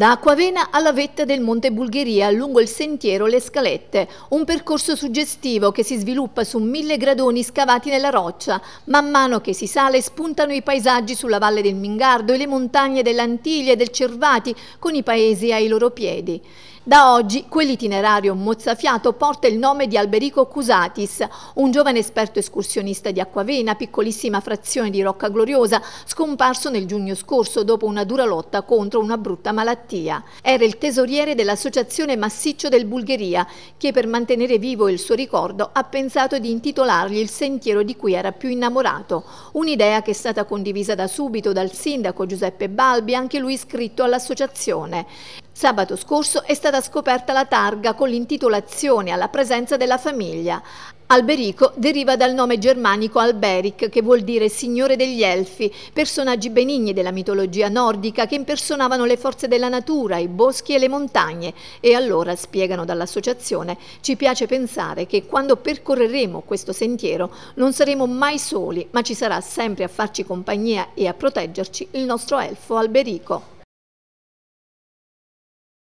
Da Acquavena alla vetta del Monte Bulgheria lungo il sentiero Le Scalette, un percorso suggestivo che si sviluppa su mille gradoni scavati nella roccia. Man mano che si sale spuntano i paesaggi sulla valle del Mingardo e le montagne dell'Antiglia e del Cervati con i paesi ai loro piedi. Da oggi quell'itinerario mozzafiato porta il nome di Alberico Cusatis, un giovane esperto escursionista di Acquavena, piccolissima frazione di Rocca Gloriosa, scomparso nel giugno scorso dopo una dura lotta contro una brutta malattia malattia. Era il tesoriere dell'Associazione Massiccio del Bulgheria, che per mantenere vivo il suo ricordo ha pensato di intitolargli il sentiero di cui era più innamorato, un'idea che è stata condivisa da subito dal sindaco Giuseppe Balbi, anche lui iscritto all'associazione. Sabato scorso è stata scoperta la targa con l'intitolazione alla presenza della famiglia. Alberico deriva dal nome germanico Alberic, che vuol dire signore degli elfi, personaggi benigni della mitologia nordica che impersonavano le forze della natura, i boschi e le montagne. E allora, spiegano dall'associazione, ci piace pensare che quando percorreremo questo sentiero non saremo mai soli, ma ci sarà sempre a farci compagnia e a proteggerci il nostro elfo Alberico.